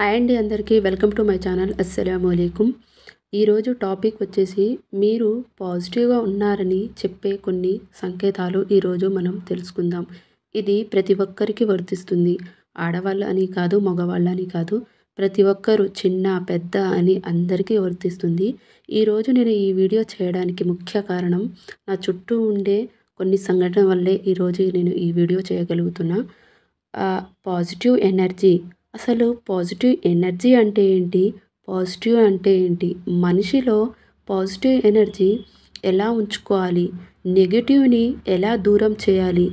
hi అండి అందరికీ welcome to my channel అస్సలం అయికం ఈరోజు టాపిక్ వచ్చేసి మీరు పాజిటివ్గా ఉన్నారని చెప్పే కొన్ని సంకేతాలు ఈరోజు మనం తెలుసుకుందాం ఇది ప్రతి ఒక్కరికి వర్తిస్తుంది ఆడవాళ్ళు అని కాదు మగవాళ్ళు అని కాదు ప్రతి ఒక్కరు చిన్న పెద్ద అని అందరికీ వర్తిస్తుంది ఈరోజు నేను ఈ వీడియో చేయడానికి ముఖ్య కారణం నా చుట్టూ ఉండే కొన్ని సంఘటన వల్లే ఈరోజు నేను ఈ వీడియో చేయగలుగుతున్నా పాజిటివ్ ఎనర్జీ అసలు పాజిటివ్ ఎనర్జీ అంటే ఏంటి పాజిటివ్ అంటే ఏంటి మనిషిలో పాజిటివ్ ఎనర్జీ ఎలా ఉంచుకోవాలి నెగిటివ్ని ఎలా దూరం చేయాలి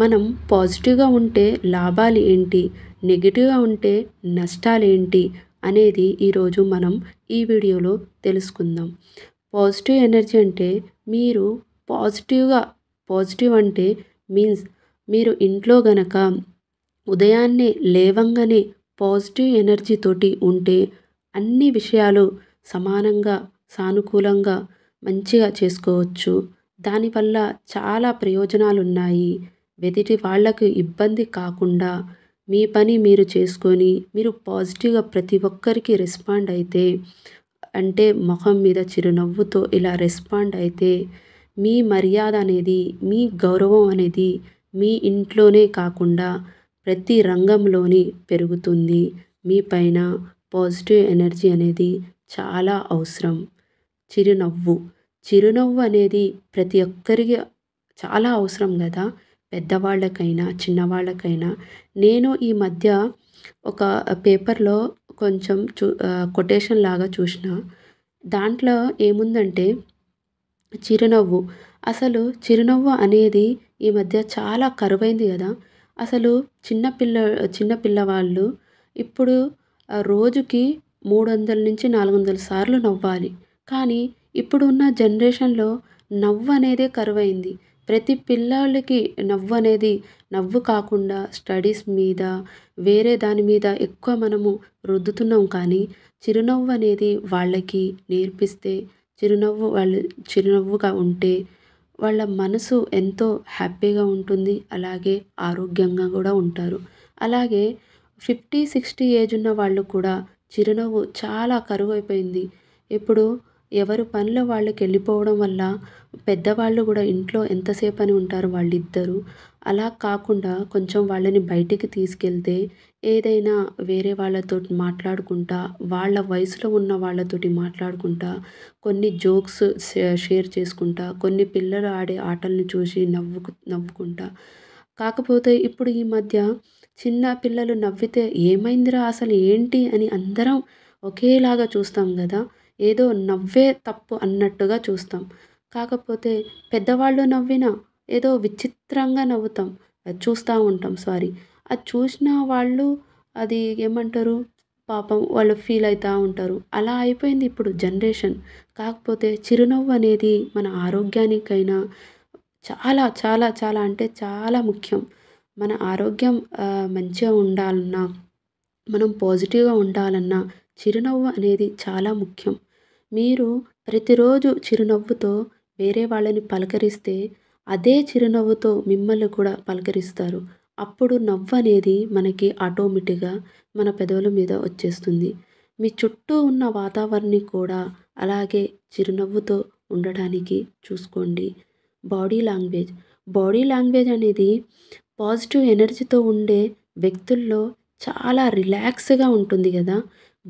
మనం పాజిటివ్గా ఉంటే లాభాలు ఏంటి నెగిటివ్గా ఉంటే నష్టాలు ఏంటి అనేది ఈరోజు మనం ఈ వీడియోలో తెలుసుకుందాం పాజిటివ్ ఎనర్జీ అంటే మీరు పాజిటివ్గా పాజిటివ్ అంటే మీన్స్ మీరు ఇంట్లో గనక ఉదయాన్నే లేవంగానే పాజిటివ్ తోటి ఉంటే అన్ని విషయాలు సమానంగా సానుకూలంగా మంచిగా చేసుకోవచ్చు దానివల్ల చాలా ప్రయోజనాలు ఉన్నాయి వెదిటి వాళ్ళకు ఇబ్బంది కాకుండా మీ పని మీరు చేసుకొని మీరు పాజిటివ్గా ప్రతి ఒక్కరికి రెస్పాండ్ అయితే అంటే ముఖం మీద చిరునవ్వుతో ఇలా రెస్పాండ్ అయితే మీ మర్యాద అనేది మీ గౌరవం అనేది మీ ఇంట్లోనే కాకుండా ప్రతి రంగంలోని పెరుగుతుంది మీ పైన పాజిటివ్ ఎనర్జీ అనేది చాలా అవసరం చిరునవ్వు చిరునవ్వు అనేది ప్రతి ఒక్కరికి చాలా అవసరం కదా పెద్దవాళ్ళకైనా చిన్నవాళ్ళకైనా నేను ఈ మధ్య ఒక పేపర్లో కొంచెం చూ కొటేషన్ లాగా చూసిన దాంట్లో ఏముందంటే చిరునవ్వు అసలు చిరునవ్వు అనేది ఈ మధ్య చాలా కరువైంది కదా అసలు చిన్నపిల్ల చిన్న పిల్లవాళ్ళు ఇప్పుడు రోజుకి మూడు వందల నుంచి నాలుగు వందల సార్లు నవ్వాలి కానీ ఇప్పుడు ఉన్న జనరేషన్లో నవ్వు అనేదే కరువైంది ప్రతి పిల్లలకి నవ్వు అనేది నవ్వు కాకుండా స్టడీస్ మీద వేరే దాని మీద ఎక్కువ మనము రుద్దుతున్నాం కానీ చిరునవ్వు అనేది వాళ్ళకి నేర్పిస్తే చిరునవ్వు వాళ్ళు చిరునవ్వుగా ఉంటే వాళ్ళ మనసు ఎంతో హ్యాపీగా ఉంటుంది అలాగే ఆరోగ్యంగా కూడా ఉంటారు అలాగే ఫిఫ్టీ సిక్స్టీ ఏజ్ ఉన్న వాళ్ళు కూడా చిరునవ్వు చాలా కరువైపోయింది ఇప్పుడు ఎవరు పనిలో వాళ్ళకి వెళ్ళిపోవడం వల్ల పెద్దవాళ్ళు కూడా ఇంట్లో ఎంతసేపు అని ఉంటారు వాళ్ళిద్దరూ అలా కాకుండా కొంచెం వాళ్ళని బయటికి తీసుకెళ్తే ఏదైనా వేరే వాళ్ళతో మాట్లాడుకుంటా వాళ్ళ వయసులో ఉన్న వాళ్ళతోటి మాట్లాడుకుంటా కొన్ని జోక్స్ షేర్ చేసుకుంటా కొన్ని పిల్లలు ఆడే ఆటలను చూసి నవ్వు నవ్వుకుంటా కాకపోతే ఇప్పుడు ఈ మధ్య చిన్న పిల్లలు నవ్వితే ఏమైందిరా అసలు ఏంటి అని అందరం ఒకేలాగా చూస్తాం కదా ఏదో నవ్వే తప్పు అన్నట్టుగా చూస్తాం కాకపోతే పెద్దవాళ్ళు నవ్వినా ఏదో విచిత్రంగా నవ్వుతాం చూస్తూ ఉంటాం సారీ అది చూసిన వాళ్ళు అది ఏమంటారు పాపం వాళ్ళు ఫీల్ అవుతూ ఉంటారు అలా అయిపోయింది ఇప్పుడు జనరేషన్ కాకపోతే చిరునవ్వు అనేది మన ఆరోగ్యానికైనా చాలా చాలా చాలా అంటే చాలా ముఖ్యం మన ఆరోగ్యం మంచిగా ఉండాలన్నా మనం పాజిటివ్గా ఉండాలన్నా చిరునవ్వు అనేది చాలా ముఖ్యం మీరు ప్రతిరోజు చిరునవ్వుతో వేరే వాళ్ళని పలకరిస్తే అదే చిరునవ్వుతో మిమ్మల్ని కూడా పలకరిస్తారు అప్పుడు నవ్వు అనేది మనకి ఆటోమేటిక్గా మన పెదవుల మీద వచ్చేస్తుంది మీ చుట్టూ ఉన్న వాతావరణం కూడా అలాగే చిరునవ్వుతో ఉండటానికి చూసుకోండి బాడీ లాంగ్వేజ్ బాడీ లాంగ్వేజ్ అనేది పాజిటివ్ ఎనర్జీతో ఉండే వ్యక్తుల్లో చాలా రిలాక్స్గా ఉంటుంది కదా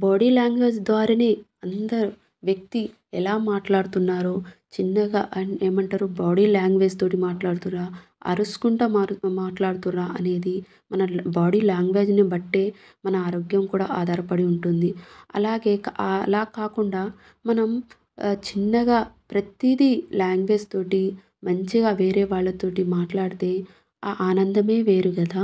బాడీ లాంగ్వేజ్ ద్వారానే అందరూ వ్యక్తి ఎలా మాట్లాడుతున్నారో చిన్నగా అండ్ ఏమంటారు బాడీ లాంగ్వేజ్ తోటి మాట్లాడుతురా అరుసుకుంటా మారు మాట్లాడుతురా అనేది మన బాడీ లాంగ్వేజ్ని బట్టే మన ఆరోగ్యం కూడా ఆధారపడి ఉంటుంది అలాగే అలా కాకుండా మనం చిన్నగా ప్రతిదీ లాంగ్వేజ్ తోటి మంచిగా వేరే వాళ్ళతోటి మాట్లాడితే ఆ ఆనందమే వేరు కదా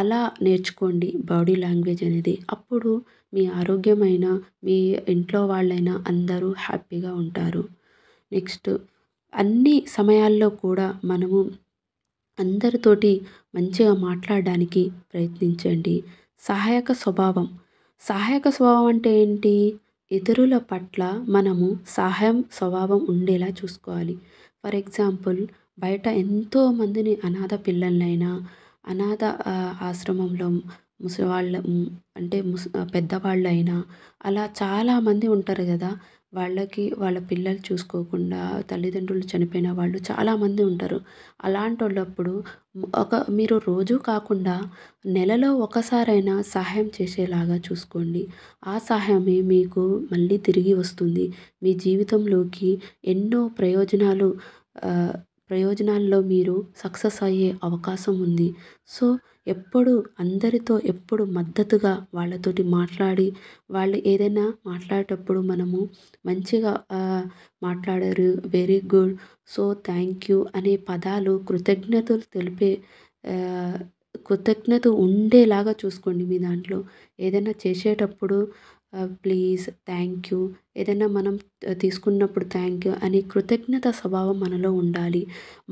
అలా నేర్చుకోండి బాడీ లాంగ్వేజ్ అనేది అప్పుడు మీ ఆరోగ్యమైన మీ ఇంట్లో వాళ్ళైనా అందరూ హ్యాపీగా ఉంటారు నెక్స్ట్ అన్ని సమయాల్లో కూడా మనము అందరితోటి మంచిగా మాట్లాడడానికి ప్రయత్నించండి సహాయక స్వభావం సహాయక స్వభావం అంటే ఏంటి ఇతరుల పట్ల మనము సహాయం స్వభావం ఉండేలా చూసుకోవాలి ఫర్ ఎగ్జాంపుల్ బయట ఎంతో మందిని అనాథ పిల్లలనైనా అనాథ ఆశ్రమంలో ముసలివాళ్ళ అంటే ముస పెద్దవాళ్ళైనా అలా చాలామంది ఉంటారు కదా వాళ్ళకి వాళ్ళ పిల్లలు చూసుకోకుండా తల్లిదండ్రులు చనిపోయిన వాళ్ళు చాలామంది ఉంటారు అలాంటి వాళ్ళప్పుడు ఒక మీరు రోజు కాకుండా నెలలో ఒకసారైనా సహాయం చేసేలాగా చూసుకోండి ఆ సహాయమే మీకు మళ్ళీ తిరిగి వస్తుంది మీ జీవితంలోకి ఎన్నో ప్రయోజనాలు ప్రయోజనాల్లో మీరు సక్సెస్ అయ్యే అవకాశం ఉంది సో ఎప్పుడు అందరితో ఎప్పుడు మద్దతుగా వాళ్ళతోటి మాట్లాడి వాళ్ళు ఏదైనా మాట్లాడేటప్పుడు మనము మంచిగా మాట్లాడారు very good so thank you అనే పదాలు కృతజ్ఞతలు తెలిపే కృతజ్ఞత ఉండేలాగా చూసుకోండి మీ దాంట్లో ఏదైనా చేసేటప్పుడు ప్లీజ్ థ్యాంక్ యూ ఏదైనా మనం తీసుకున్నప్పుడు థ్యాంక్ యూ అని కృతజ్ఞత స్వభావం మనలో ఉండాలి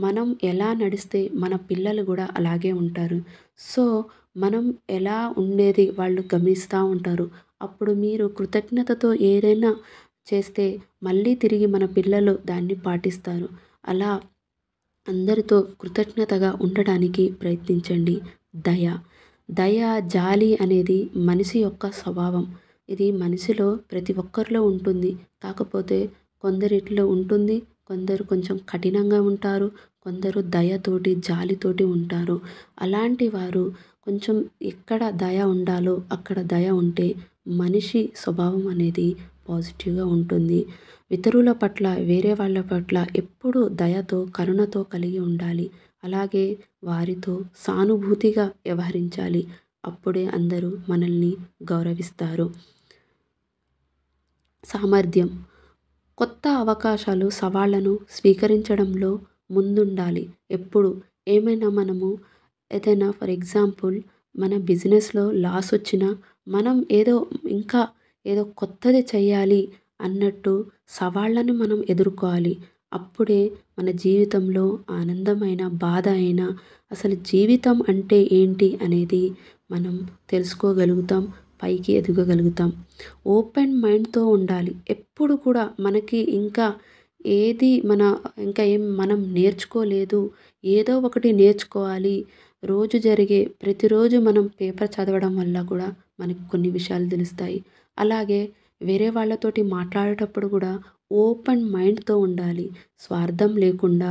మనం ఎలా నడిస్తే మన పిల్లలు కూడా అలాగే ఉంటారు సో మనం ఎలా ఉండేది వాళ్ళు గమనిస్తూ ఉంటారు అప్పుడు మీరు కృతజ్ఞతతో ఏదైనా చేస్తే మళ్ళీ తిరిగి మన పిల్లలు దాన్ని పాటిస్తారు అలా అందరితో కృతజ్ఞతగా ఉండడానికి ప్రయత్నించండి దయ దయ జాలి అనేది మనిషి యొక్క స్వభావం ఇది మనిషిలో ప్రతి ఒక్కరిలో ఉంటుంది కాకపోతే కొందరిట్లో ఉంటుంది కొందరు కొంచెం కఠినంగా ఉంటారు కొందరు దయతోటి జాలితోటి ఉంటారు అలాంటి వారు కొంచెం ఎక్కడ దయ ఉండాలో అక్కడ దయ ఉంటే మనిషి స్వభావం అనేది పాజిటివ్గా ఉంటుంది ఇతరుల పట్ల వేరే వాళ్ళ పట్ల ఎప్పుడూ దయతో కరుణతో కలిగి ఉండాలి అలాగే వారితో సానుభూతిగా వ్యవహరించాలి అప్పుడే అందరూ మనల్ని గౌరవిస్తారు సామర్థ్యం కొత్త అవకాశాలు సవాళ్ళను స్వీకరించడంలో ముందుండాలి ఎప్పుడు ఏమైనా మనము ఏదైనా ఫర్ ఎగ్జాంపుల్ మన బిజినెస్లో లాస్ వచ్చినా మనం ఏదో ఇంకా ఏదో కొత్తది చేయాలి అన్నట్టు సవాళ్ళను మనం ఎదుర్కోవాలి అప్పుడే మన జీవితంలో ఆనందమైన బాధ అయినా అసలు జీవితం అంటే ఏంటి అనేది మనం తెలుసుకోగలుగుతాం పైకి ఎదగగలుగుతాం ఓపెన్ మైండ్తో ఉండాలి ఎప్పుడు కూడా మనకి ఇంకా ఏది మన ఇంకా ఏం మనం నేర్చుకోలేదు ఏదో ఒకటి నేర్చుకోవాలి రోజు జరిగే ప్రతిరోజు మనం పేపర్ చదవడం వల్ల కూడా మనకు కొన్ని విషయాలు తెలుస్తాయి అలాగే వేరే వాళ్ళతోటి మాట్లాడేటప్పుడు కూడా ఓపెన్ మైండ్తో ఉండాలి స్వార్థం లేకుండా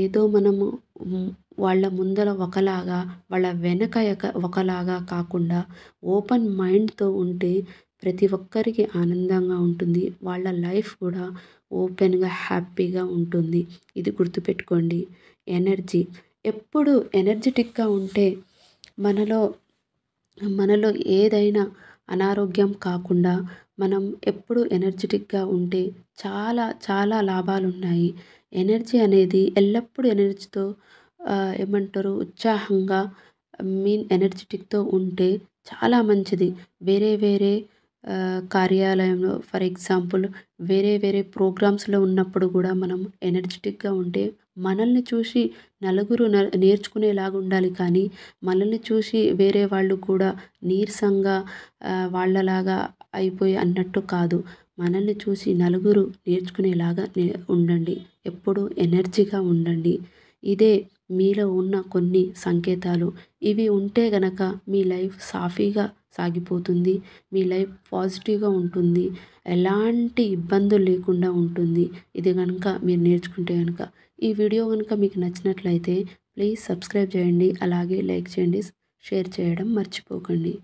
ఏదో మనము వాళ్ళ ముందర ఒకలాగా వాళ్ళ వెనక ఒకలాగా కాకుండా ఓపెన్ మైండ్తో ఉంటే ప్రతి ఒక్కరికి ఆనందంగా ఉంటుంది వాళ్ళ లైఫ్ కూడా ఓపెన్గా హ్యాపీగా ఉంటుంది ఇది గుర్తుపెట్టుకోండి ఎనర్జీ ఎప్పుడు ఎనర్జెటిక్గా ఉంటే మనలో మనలో ఏదైనా అనారోగ్యం కాకుండా మనం ఎప్పుడు ఎనర్జిటిక్గా ఉంటే చాలా చాలా లాభాలు ఉన్నాయి ఎనర్జీ అనేది ఎల్లప్పుడూ ఎనర్జీతో ఏమంటారు ఉత్సాహంగా మీన్ ఎనర్జిటిక్తో ఉంటే చాలా మంచిది వేరే వేరే కార్యాలయంలో ఫర్ ఎగ్జాంపుల్ వేరే వేరే ప్రోగ్రామ్స్లో ఉన్నప్పుడు కూడా మనం ఎనర్జిటిక్గా ఉంటే మనల్ని చూసి నలుగురు నేర్చుకునేలాగా ఉండాలి కానీ మనల్ని చూసి వేరే వాళ్ళు కూడా నీరసంగా వాళ్ళలాగా అయిపోయి అన్నట్టు కాదు మనల్ని చూసి నలుగురు నేర్చుకునేలాగా ఉండండి ఎప్పుడూ ఎనర్జీగా ఉండండి ఇదే మీలో ఉన్న కొన్ని సంకేతాలు ఇవి ఉంటే గనక మీ లైఫ్ సాఫీగా సాగిపోతుంది మీ లైఫ్ పాజిటివ్గా ఉంటుంది ఎలాంటి ఇబ్బందులు లేకుండా ఉంటుంది ఇది కనుక మీరు నేర్చుకుంటే కనుక ఈ వీడియో కనుక మీకు నచ్చినట్లయితే ప్లీజ్ సబ్స్క్రైబ్ చేయండి అలాగే లైక్ చేయండి షేర్ చేయడం మర్చిపోకండి